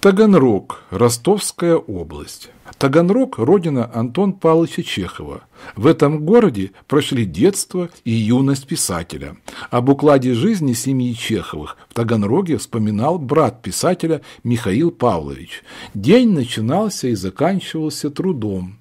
Таганрог, Ростовская область. Таганрог – родина Антон Павловича Чехова. В этом городе прошли детство и юность писателя. Об укладе жизни семьи Чеховых в Таганроге вспоминал брат писателя Михаил Павлович. День начинался и заканчивался трудом,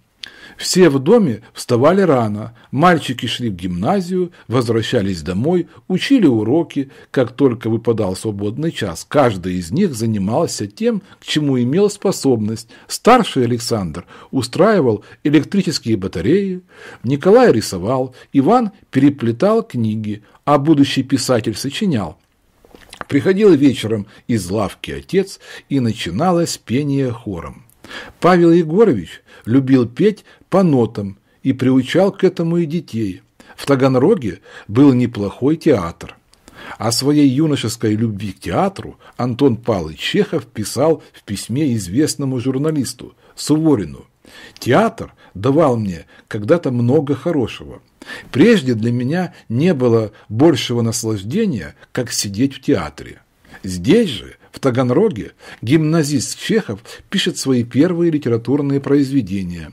все в доме вставали рано, мальчики шли в гимназию, возвращались домой, учили уроки. Как только выпадал свободный час, каждый из них занимался тем, к чему имел способность. Старший Александр устраивал электрические батареи, Николай рисовал, Иван переплетал книги, а будущий писатель сочинял. Приходил вечером из лавки отец, и начиналось пение хором. Павел Егорович любил петь по нотам и приучал к этому и детей. В Таганроге был неплохой театр. О своей юношеской любви к театру Антон Павлович Чехов писал в письме известному журналисту Суворину. «Театр давал мне когда-то много хорошего. Прежде для меня не было большего наслаждения, как сидеть в театре. Здесь же, в Таганроге, гимназист Чехов пишет свои первые литературные произведения.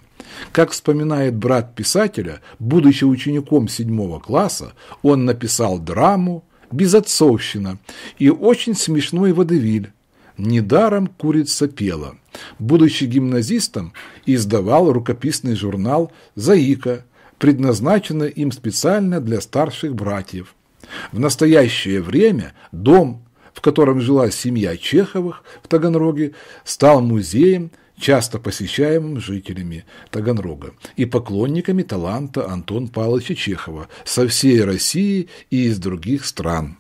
Как вспоминает брат писателя, будучи учеником седьмого класса, он написал драму «Безотцовщина» и очень смешной водевиль «Недаром курица пела». Будучи гимназистом, издавал рукописный журнал «Заика», предназначенный им специально для старших братьев. В настоящее время дом в котором жила семья Чеховых в Таганроге, стал музеем, часто посещаемым жителями Таганрога и поклонниками таланта Антон Павловича Чехова со всей России и из других стран.